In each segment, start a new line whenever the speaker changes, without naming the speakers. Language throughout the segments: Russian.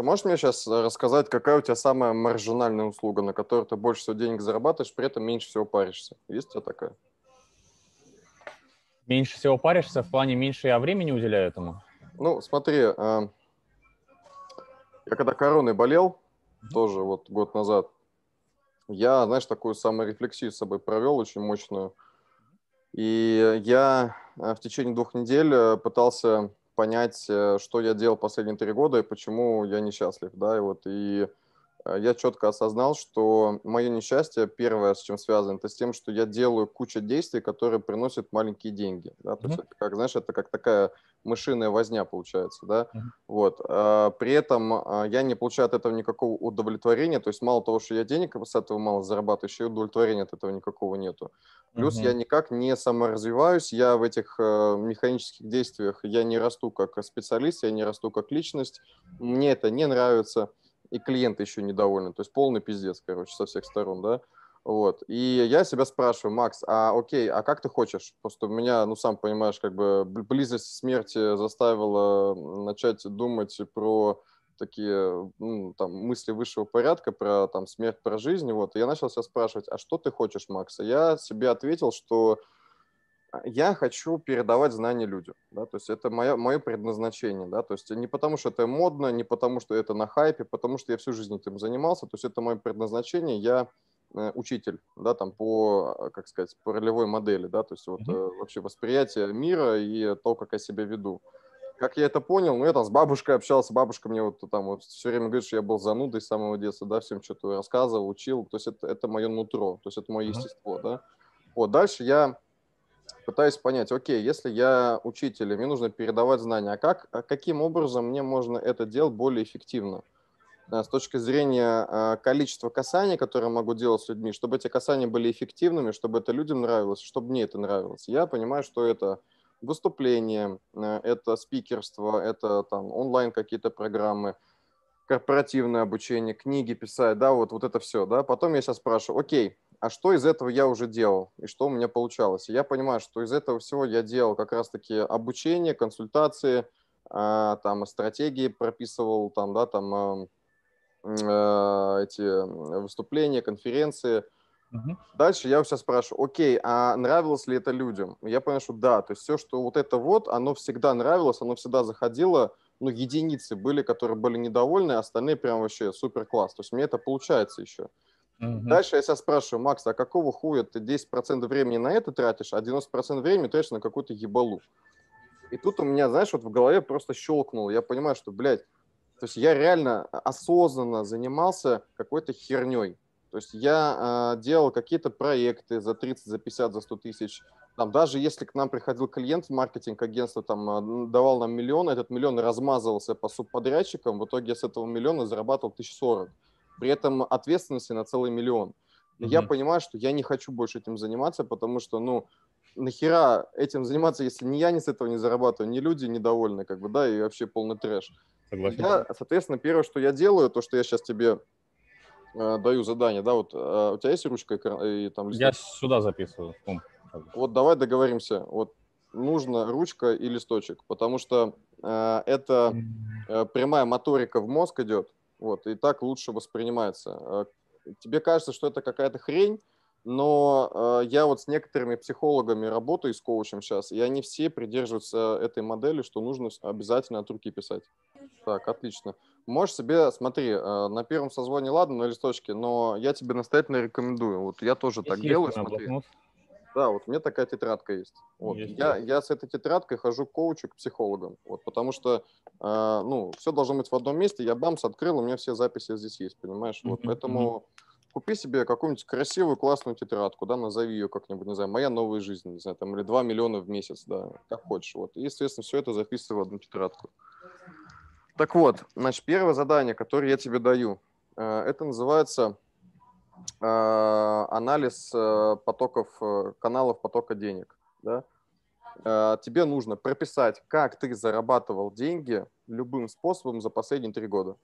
Ты можешь мне сейчас э, рассказать, какая у тебя самая маржинальная услуга, на которой ты больше всего денег зарабатываешь, при этом меньше всего паришься? Есть у тебя такая? Меньше всего паришься в плане меньше я времени уделяю этому? Ну, смотри, э, я когда короной болел, тоже вот год назад, я, знаешь, такую саморефлексию с собой провел очень мощную. И я э, в течение двух недель пытался понять, э, что я делал последние три года и почему я несчастлив, да, и вот, и Э, я четко осознал, что мое несчастье, первое, с чем связано, это с тем, что я делаю кучу действий, которые приносят маленькие деньги. Да? То mm-hmm. есть, как, знаешь, это как такая мышиная возня получается, да, mm-hmm. вот. А, при этом а, я не получаю от этого никакого удовлетворения, то есть мало того, что я денег с этого мало зарабатываю, еще и удовлетворения от этого никакого нету. Плюс mm-hmm. я никак не саморазвиваюсь, я в этих а, механических действиях, я не расту как специалист, я не расту как личность, мне это не нравится, и клиенты еще недовольны. То есть полный пиздец, короче, со всех сторон, да. Вот. И я себя спрашиваю, Макс, а окей, а как ты хочешь? Просто меня, ну, сам понимаешь, как бы близость смерти заставила начать думать про такие ну, там, мысли высшего порядка про там, смерть, про жизнь. Вот. И я начал себя спрашивать, а что ты хочешь, Макс? И я себе ответил, что а, я хочу передавать знания людям, да, то есть это мое, мое предназначение, да, то есть не потому, что это модно, не потому, что это на хайпе, потому что я всю жизнь этим занимался, то есть это мое предназначение, я э, учитель, да, там по, а, как сказать, по ролевой модели, да, то есть вот mm вообще восприятие мира и то, как я себя веду. Как я это понял, ну, я там с бабушкой общался, бабушка мне вот там вот все время говорит, что я был занудой с самого детства, да, всем что-то рассказывал, учил, то есть это, это мое нутро, то есть это мое естество, да. Вот, дальше я пытаюсь понять, окей, если я учитель, и мне нужно передавать знания, а как, а каким образом мне можно это делать более эффективно? А, с точки зрения а, количества касаний, которые могу делать с людьми, чтобы эти касания были эффективными, чтобы это людям нравилось, чтобы мне это нравилось. Я понимаю, что это выступление, это спикерство, это там онлайн какие-то программы, корпоративное обучение, книги писать, да, вот, вот это все, да. Потом я сейчас спрашиваю, окей, а что из этого я уже делал и что у меня получалось. И я понимаю, что из этого всего я делал как раз-таки обучение, консультации, э, там стратегии прописывал, там, да, там э, эти выступления, конференции. Угу. Дальше я у себя спрашиваю, окей, а нравилось ли это людям? Я понял, что да, то есть все, что вот это вот, оно всегда нравилось, оно всегда заходило, ну, единицы были, которые были недовольны, остальные прям вообще супер класс. То есть мне это получается еще. Угу. Угу. Дальше я себя спрашиваю, Макс, а какого хуя ты 10% времени на это тратишь, а 90% времени тратишь на какую-то ебалу? И тут у меня, знаешь, вот в голове просто щелкнуло. Я понимаю, что, блядь, то есть я реально осознанно занимался какой-то херней. То есть я э, делал какие-то проекты за 30, за 50, за 100 тысяч. Там, даже если к нам приходил клиент в маркетинг агентство, там а, давал нам миллион, этот миллион размазывался по субподрядчикам, в итоге я с этого миллиона зарабатывал 1040 при этом ответственности на целый миллион. Mm-hmm. Я понимаю, что я не хочу больше этим заниматься, потому что, ну, нахера этим заниматься, если ни я ни с этого не зарабатываю, ни люди недовольны, как бы, да, и вообще полный трэш. Согласен. Я, соответственно, первое, что я делаю, то, что я сейчас тебе э, даю задание, да, вот э, у тебя есть ручка и, э, и там листок? Я сюда записываю. Вот давай договоримся, вот нужно ручка и листочек, потому что э, это э, прямая моторика в мозг идет, вот, и так лучше воспринимается. Э, тебе кажется, что это какая-то хрень, но э, я вот с некоторыми психологами работаю, с коучем сейчас, и они все придерживаются этой модели, что нужно обязательно от руки писать. Так, отлично. Можешь себе, смотри, э, на первом созвоне, ладно, на листочке, но я тебе настоятельно рекомендую. Вот я тоже так делаю, смотри. Блокнот. Да, вот у меня такая тетрадка есть. Вот. есть я, да. я с этой тетрадкой хожу к коучу, к психологам. Вот, потому что, э, ну, все должно быть в одном месте. Я бамс открыл, у меня все записи здесь есть, понимаешь? Вот, поэтому купи себе какую-нибудь красивую, классную тетрадку, да, назови ее как-нибудь, не знаю, «Моя новая жизнь», не знаю, там, или «2 миллиона в месяц», да, как хочешь, вот. И, естественно, все это записывай в одну тетрадку. Так вот, значит, первое задание, которое я тебе даю, э, это называется Э, анализ э, потоков, э, каналов потока денег. Да? Тебе нужно прописать, как ты зарабатывал деньги любым способом за последние три года.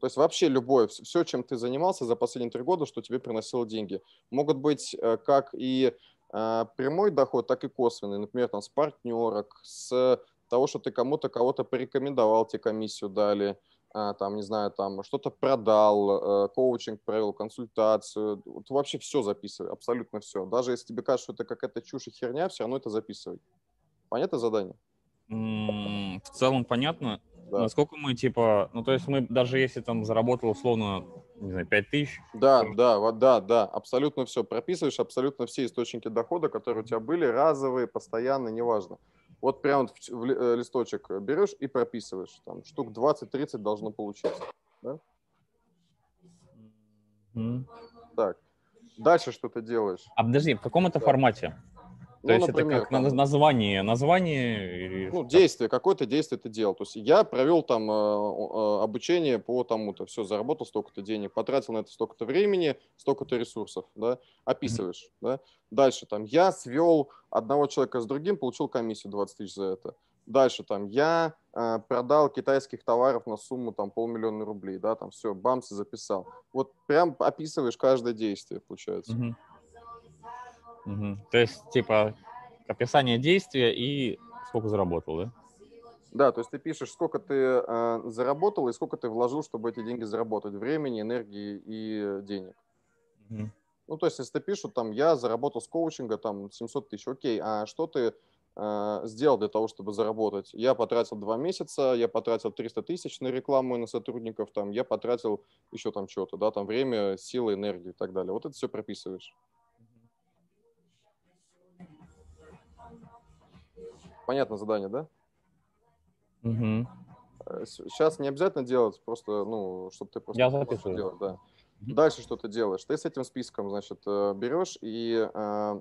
То есть вообще любое, все, чем ты занимался за последние три года, что тебе приносило деньги. Могут быть как и прямой доход, так и косвенный. Например, там, с партнерок, с того, что ты кому-то кого-то порекомендовал, тебе комиссию дали – а, там, не знаю, там что-то продал, э, коучинг провел, консультацию, вот вообще все записывай, абсолютно все. Даже если тебе кажется, что это какая-то чушь и херня, все равно это записывай. Понятно задание? в целом понятно. Да. Насколько мы, типа, ну, то есть мы, даже если там заработал, условно, не знаю, 5 тысяч. Да, да, да, да, абсолютно все. Прописываешь абсолютно все источники дохода, которые у тебя были, разовые, постоянные, неважно. Вот прям в, в э, листочек берешь и прописываешь. Там штук 20-30 должно получиться. Да? Mm. Так. Дальше что ты делаешь? А подожди, в каком это да. формате? То ну, есть например, это как там, название, название? Ну, действие, какое-то действие ты делал. То есть я провел там э, э обучение по тому-то, все, заработал столько-то денег, потратил на это столько-то времени, столько-то ресурсов, да, описываешь, mm-hmm. да. Дальше там я свел одного человека с другим, получил комиссию 20 тысяч за это. Дальше там я э, продал китайских товаров на сумму там полмиллиона рублей, да, там все, бамс записал. Вот прям описываешь каждое действие, получается. Mm-hmm. Угу. То есть, типа, описание действия и сколько заработал, да? Да, то есть ты пишешь, сколько ты э, заработал и сколько ты вложил, чтобы эти деньги заработать. Времени, энергии и денег. Угу. Ну, то есть, если ты пишешь, там, я заработал с коучинга, там, 700 тысяч, окей, а что ты э, сделал для того, чтобы заработать? Я потратил два месяца, я потратил 300 тысяч на рекламу и на сотрудников, там, я потратил еще там что-то, да, там, время, силы, энергию и так далее. Вот это все прописываешь. понятно задание, да? Угу. Э, Сейчас не обязательно делать, просто, ну, чтобы ты просто... Я запишу. Делать, да. Дальше что ты делаешь? Ты с этим списком, значит, э, берешь и э,